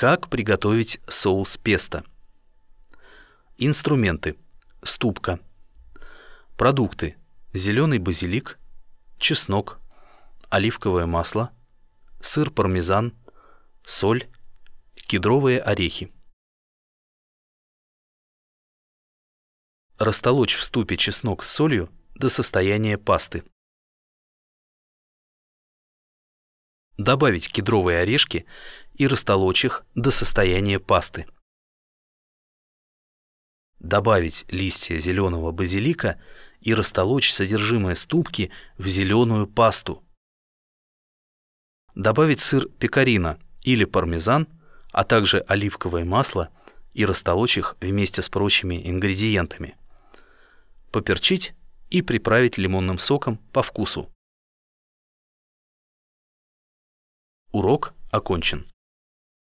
Как приготовить соус песто? Инструменты. Ступка. Продукты. Зеленый базилик, чеснок, оливковое масло, сыр пармезан, соль, кедровые орехи. Растолочь в ступе чеснок с солью до состояния пасты. добавить кедровые орешки и растолочь их до состояния пасты. Добавить листья зеленого базилика и растолочь содержимое ступки в зеленую пасту. Добавить сыр пекарина или пармезан, а также оливковое масло и растолочь их вместе с прочими ингредиентами. Поперчить и приправить лимонным соком по вкусу. Урок окончен.